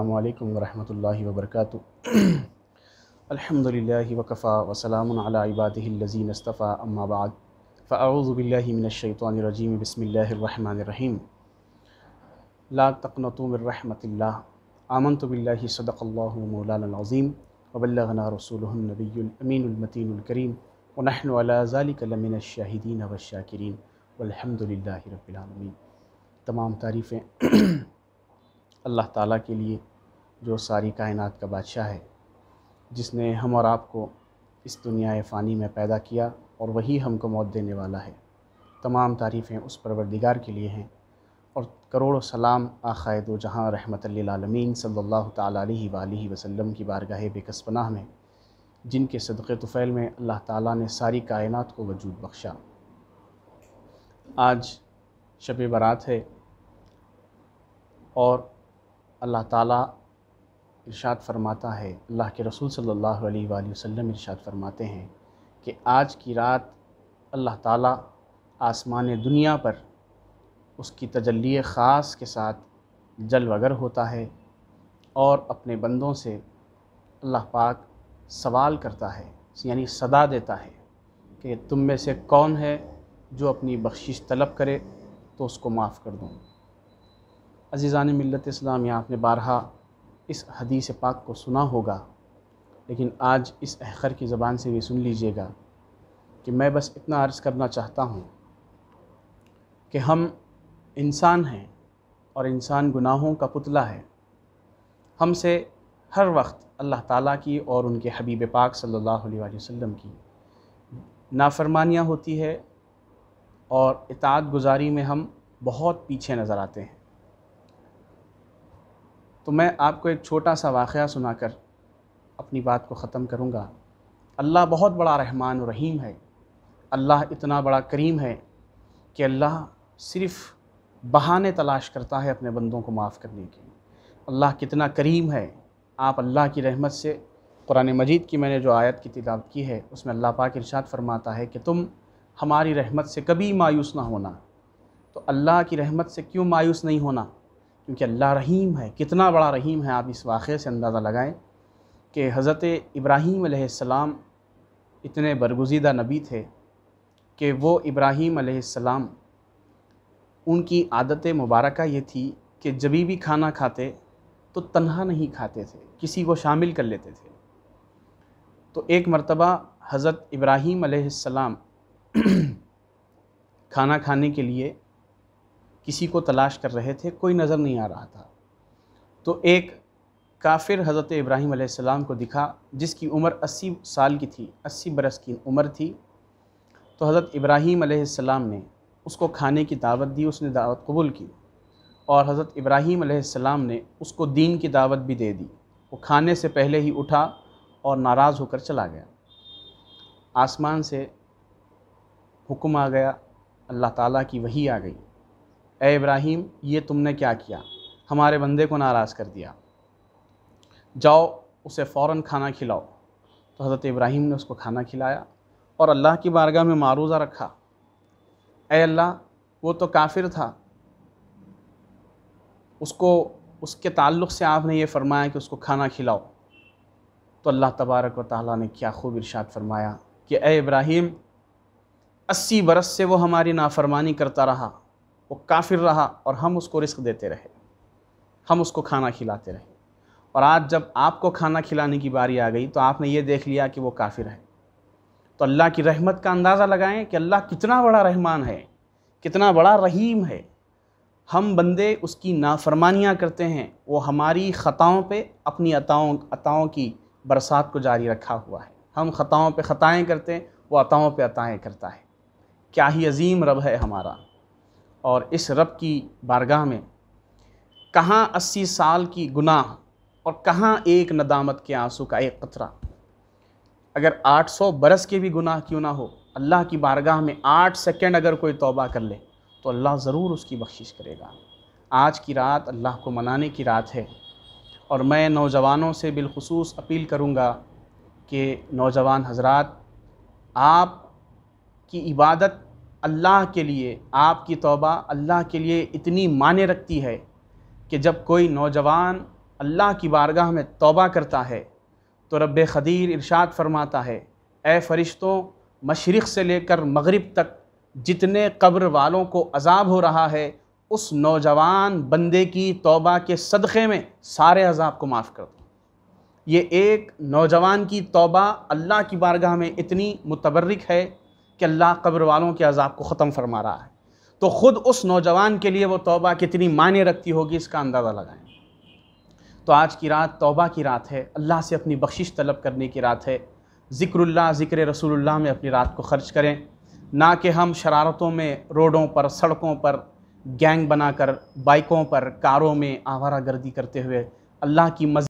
السلام عليكم ورحمة الله وبركاته الحمد لله وكفى وسلام على عباده الذين استفى أما بعد فأعوذ بالله من الشيطان الرجيم بسم الله الرحمن الرحيم لا تقنطوا من رحمة الله آمنت بالله صدق الله مولانا العظيم وبلغنا رسوله النبي الأمين المتين الكريم ونحن على ذلك لمن الشاهدين والشاكرين والحمد لله رب العالمين تمام تعریفیں अल्लाह ताला के लिए जो सारी कायनात का बादशाह है जिसने हम और आपको इस दुनिया फ़ानी में पैदा किया और वही हमको मौत देने वाला है तमाम तारीफ़ें उस परवरदिगार के लिए हैं और करोड़ों सलाम आक़ायद जहाँ रहमत आलमीन सल्ला तह वसम की बारगाह बेकसपनाह में जिनके सदक़ तुफ़ैल में अल्लाह ताला ने सारी कायनात को वजूद बख्शा आज शब बारात है और अल्लाह ताला इरशाद फरमाता है अल्लाह के रसूल सल्लल्लाहु अलैहि वसल्लम इरशाद फरमाते हैं कि आज की रात अल्लाह ताला आसमान दुनिया पर उसकी तजल्ली ख़ास के साथ जल वगर होता है और अपने बंदों से अल्लाह पाक सवाल करता है यानी सदा देता है कि तुम में से कौन है जो अपनी बख्शिश तलब करे तो उसको माफ़ कर दूँ अजीज़ान मिलत इस्लाम या आपने बारहा इस हदीस पाक को सुना होगा लेकिन आज इस अहखर की ज़बान से भी सुन लीजिएगा कि मैं बस इतना अर्ज़ करना चाहता हूँ कि हम इंसान हैं और इंसान गुनाहों का पुतला है हमसे हर वक्त अल्लाह ताला की और उनके हबीब पाक सल्लल्लाहु अलैहि वसल्लम की नाफरमानियाँ होती है और इतात गुजारी में हम बहुत पीछे नज़र आते हैं तो मैं आपको एक छोटा सा वाक़ सुनाकर अपनी बात को ख़त्म करूँगा अल्लाह बहुत बड़ा रहमान रहीम है अल्लाह इतना बड़ा करीम है कि अल्लाह सिर्फ़ बहाने तलाश करता है अपने बंदों को माफ़ करने के अल्लाह कितना करीम है आप अल्लाह की रहमत से कुरान मजीद की मैंने जो आयत की तिलावत की है उसमें अल्लाह पाक इरशाद फरमाता है कि तुम हमारी रहमत से कभी मायूस ना होना तो अल्लाह की रहमत से क्यों मायूस नहीं होना क्योंकि अल्लाह रहीम है कितना बड़ा रहीम है आप इस वाक़े से अंदाज़ा लगाएं कि हज़रत इब्राहीम अलैहिस्सलाम इतने बरगुजीदा नबी थे कि वो इब्राहीम अलैहिस्सलाम उनकी आदत मुबारक ये थी कि जब भी खाना खाते तो तन्हा नहीं खाते थे किसी को शामिल कर लेते थे तो एक मरतबा हज़रत इब्राहीम अलैहिस्सलाम खाना खाने के लिए किसी को तलाश कर रहे थे कोई नज़र नहीं आ रहा था तो एक काफिर हज़रत इब्राहीम आसमाम को दिखा जिसकी उम्र 80 साल की थी 80 बरस की उम्र थी तो हज़रत इब्राहीम आसमाम ने उसको खाने की दावत दी उसने दावत कबूल की और हज़रत इब्राहीम आसमाम ने उसको दीन की दावत भी दे दी वो खाने से पहले ही उठा और नाराज़ होकर चला गया आसमान से हुक्म आ गया अल्लाह ताला की वही आ गई ए इब्राहिम ये तुमने क्या किया हमारे बंदे को नाराज़ कर दिया जाओ उसे फ़ौर खाना खिलाओ तो हज़रत इब्राहिम ने उसको खाना खिलाया और अल्लाह की बारगाह में मारूज़ा रखा ए अल्लाह वो तो काफिर था उसको उसके ताल्लुक़ से आपने ये फ़रमाया कि उसको खाना खिलाओ तो अल्लाह तबारक व ताली ने क्या खूब इरशाद फरमाया कि ए इब्राहिम अस्सी बरस से वो हमारी नाफरमानी करता रहा वो काफिर रहा और हम उसको रिस्क देते रहे हम उसको खाना खिलाते रहे और आज जब आपको खाना खिलाने की बारी आ गई तो आपने ये देख लिया कि वो काफिर है तो अल्लाह की रहमत का अंदाज़ा लगाएं कि अल्लाह कितना बड़ा रहमान है कितना बड़ा रहीम है हम बंदे उसकी नाफरमानियाँ करते हैं वो हमारी ख़ताओं पे अपनी अताओं अताओं की बरसात को जारी रखा हुआ है हम ख़ताओं पे ख़ताएँ करते हैं वो अताओं पे अताएँ करता है क्या ही अजीम रब है हमारा और इस रब की बारगाह में कहाँ अस्सी साल की गुनाह और कहाँ एक नदामत के आंसू का एक कतरा अगर 800 बरस के भी गुनाह क्यों ना हो अल्लाह की बारगाह में आठ सेकेंड अगर कोई तौबा कर ले तो अल्लाह ज़रूर उसकी बख्शिश करेगा आज की रात अल्लाह को मनाने की रात है और मैं नौजवानों से बिलखसूस अपील करूँगा कि नौजवान हजरात आप की इबादत अल्लाह के लिए आपकी तौबा अल्लाह के लिए इतनी माने रखती है कि जब कोई नौजवान अल्लाह की बारगाह में तौबा करता है तो रब ख़दीर इरशाद फरमाता है ए फ़रिश्तों मशरक़ से लेकर मगरब तक जितने कब्र वालों को अजाब हो रहा है उस नौजवान बंदे की तौबा के सदक़े में सारे अजाब को माफ़ कर दो ये एक नौजवान की तौबा अल्लाह की बारगाह में इतनी मुतबरक है कि अल्लाह कब्र वालों के अजाब को ख़त्म फरमा रहा है तो ख़ुद उस नौजवान के लिए वो तौबा कितनी मायने रखती होगी इसका अंदाज़ा लगाएं तो आज की रात तौबा की रात है अल्लाह से अपनी बख्शिश तलब करने की रात है ज़िक्रुल्लाह ज़िक्र रसूलुल्लाह में अपनी रात को ख़र्च करें ना कि हम शरारतों में रोडों पर सड़कों पर गैंग बनाकर बाइकों पर कारों में आवारा गर्दी करते हुए अल्लाह की मज़